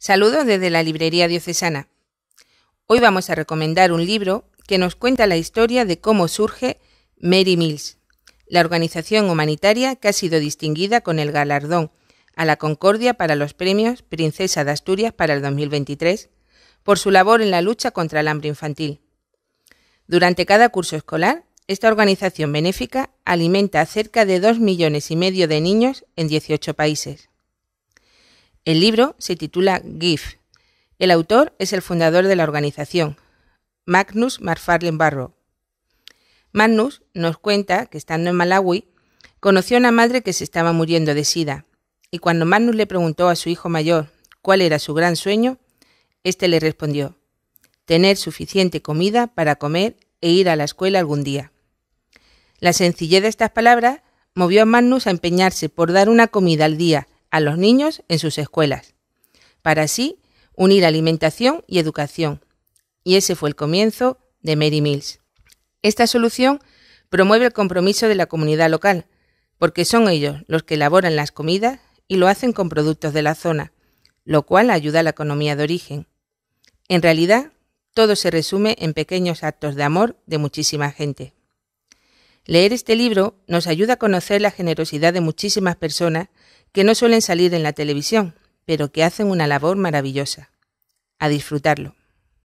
Saludos desde la Librería Diocesana. Hoy vamos a recomendar un libro que nos cuenta la historia de cómo surge Mary Mills, la organización humanitaria que ha sido distinguida con el galardón a la Concordia para los premios Princesa de Asturias para el 2023 por su labor en la lucha contra el hambre infantil. Durante cada curso escolar, esta organización benéfica alimenta a cerca de dos millones y medio de niños en 18 países. El libro se titula GIF. El autor es el fundador de la organización, Magnus Marfarlen Barro. Magnus nos cuenta que estando en Malawi, conoció a una madre que se estaba muriendo de sida, y cuando Magnus le preguntó a su hijo mayor cuál era su gran sueño, éste le respondió, tener suficiente comida para comer e ir a la escuela algún día. La sencillez de estas palabras movió a Magnus a empeñarse por dar una comida al día a los niños en sus escuelas, para así unir alimentación y educación. Y ese fue el comienzo de Mary Mills. Esta solución promueve el compromiso de la comunidad local, porque son ellos los que elaboran las comidas y lo hacen con productos de la zona, lo cual ayuda a la economía de origen. En realidad, todo se resume en pequeños actos de amor de muchísima gente. Leer este libro nos ayuda a conocer la generosidad de muchísimas personas que no suelen salir en la televisión, pero que hacen una labor maravillosa. A disfrutarlo.